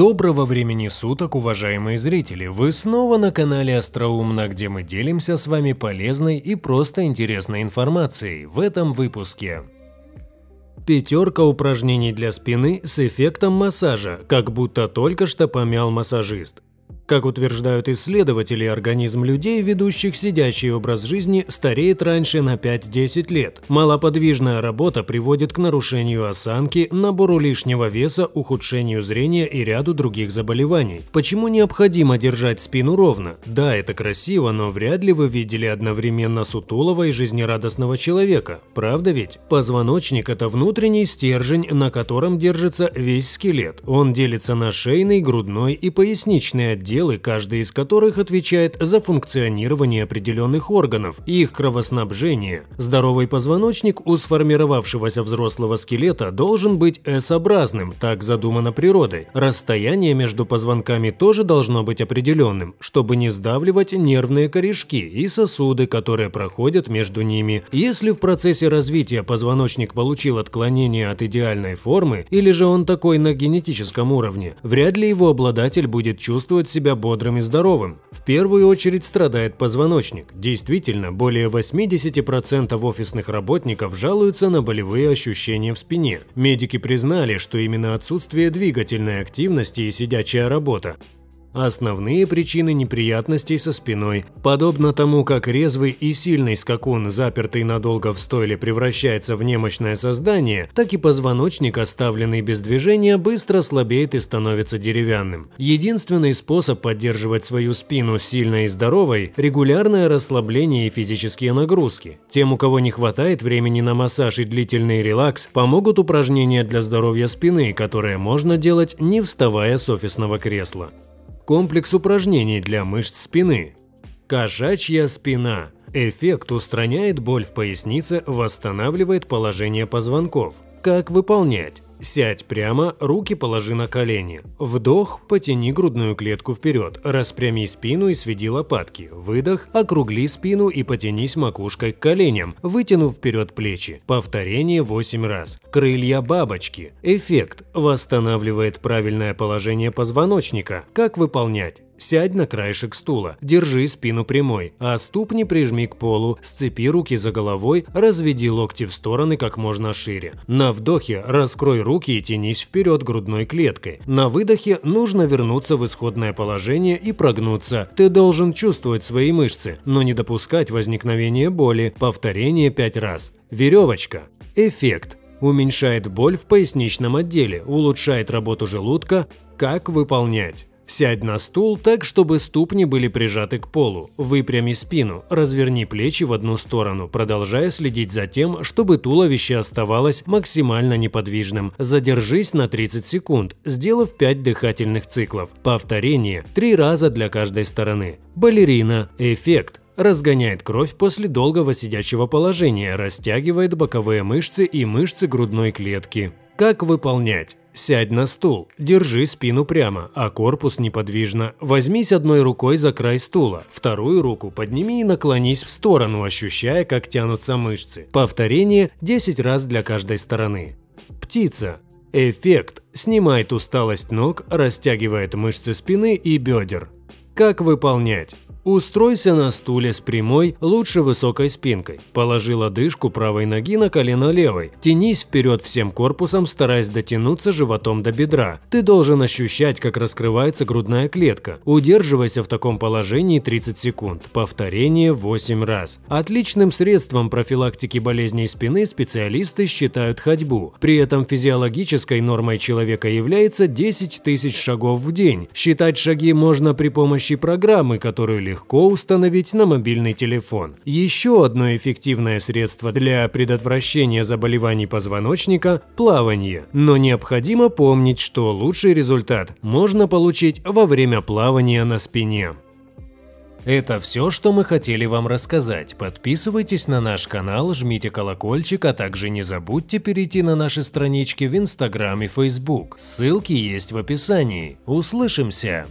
Доброго времени суток, уважаемые зрители! Вы снова на канале Остроумно, где мы делимся с вами полезной и просто интересной информацией в этом выпуске. Пятерка упражнений для спины с эффектом массажа, как будто только что помял массажист. Как утверждают исследователи, организм людей, ведущих сидящий образ жизни, стареет раньше на 5-10 лет. Малоподвижная работа приводит к нарушению осанки, набору лишнего веса, ухудшению зрения и ряду других заболеваний. Почему необходимо держать спину ровно? Да, это красиво, но вряд ли вы видели одновременно сутулого и жизнерадостного человека. Правда ведь? Позвоночник – это внутренний стержень, на котором держится весь скелет. Он делится на шейный, грудной и поясничный отдел отделы, каждый из которых отвечает за функционирование определенных органов и их кровоснабжение. Здоровый позвоночник у сформировавшегося взрослого скелета должен быть S-образным, так задумано природой. Расстояние между позвонками тоже должно быть определенным, чтобы не сдавливать нервные корешки и сосуды, которые проходят между ними. Если в процессе развития позвоночник получил отклонение от идеальной формы, или же он такой на генетическом уровне, вряд ли его обладатель будет чувствовать себя себя бодрым и здоровым. В первую очередь страдает позвоночник. Действительно, более 80% офисных работников жалуются на болевые ощущения в спине. Медики признали, что именно отсутствие двигательной активности и сидячая работа Основные причины неприятностей со спиной. Подобно тому, как резвый и сильный скакун, запертый надолго в стойле, превращается в немощное создание, так и позвоночник, оставленный без движения, быстро слабеет и становится деревянным. Единственный способ поддерживать свою спину сильной и здоровой – регулярное расслабление и физические нагрузки. Тем, у кого не хватает времени на массаж и длительный релакс, помогут упражнения для здоровья спины, которые можно делать, не вставая с офисного кресла комплекс упражнений для мышц спины. Кошачья спина. Эффект устраняет боль в пояснице, восстанавливает положение позвонков. Как выполнять? Сядь прямо, руки положи на колени. Вдох, потяни грудную клетку вперед, распрями спину и сведи лопатки. Выдох, округли спину и потянись макушкой к коленям, вытянув вперед плечи. Повторение 8 раз. Крылья бабочки. Эффект. Восстанавливает правильное положение позвоночника. Как выполнять? Сядь на краешек стула, держи спину прямой, а ступни прижми к полу, сцепи руки за головой, разведи локти в стороны как можно шире. На вдохе раскрой руки и тянись вперед грудной клеткой. На выдохе нужно вернуться в исходное положение и прогнуться. Ты должен чувствовать свои мышцы, но не допускать возникновения боли. Повторение 5 раз. Веревочка. Эффект уменьшает боль в поясничном отделе, улучшает работу желудка. Как выполнять? Сядь на стул так, чтобы ступни были прижаты к полу. Выпрями спину, разверни плечи в одну сторону, продолжая следить за тем, чтобы туловище оставалось максимально неподвижным. Задержись на 30 секунд, сделав 5 дыхательных циклов. Повторение 3 раза для каждой стороны. Балерина. Эффект разгоняет кровь после долгого сидячего положения, растягивает боковые мышцы и мышцы грудной клетки. Как выполнять? Сядь на стул, держи спину прямо, а корпус неподвижно. Возьмись одной рукой за край стула, вторую руку подними и наклонись в сторону, ощущая, как тянутся мышцы. Повторение 10 раз для каждой стороны. Птица. Эффект. Снимает усталость ног, растягивает мышцы спины и бедер. Как выполнять? Устройся на стуле с прямой, лучше высокой спинкой. Положи лодыжку правой ноги на колено левой. Тянись вперед всем корпусом, стараясь дотянуться животом до бедра. Ты должен ощущать, как раскрывается грудная клетка. Удерживайся в таком положении 30 секунд. Повторение 8 раз. Отличным средством профилактики болезней спины специалисты считают ходьбу. При этом физиологической нормой человека является 10 тысяч шагов в день. Считать шаги можно при помощи программы, которую легко легко установить на мобильный телефон. Еще одно эффективное средство для предотвращения заболеваний позвоночника – плавание. Но необходимо помнить, что лучший результат можно получить во время плавания на спине. Это все, что мы хотели вам рассказать. Подписывайтесь на наш канал, жмите колокольчик, а также не забудьте перейти на наши странички в Instagram и Facebook. Ссылки есть в описании. Услышимся!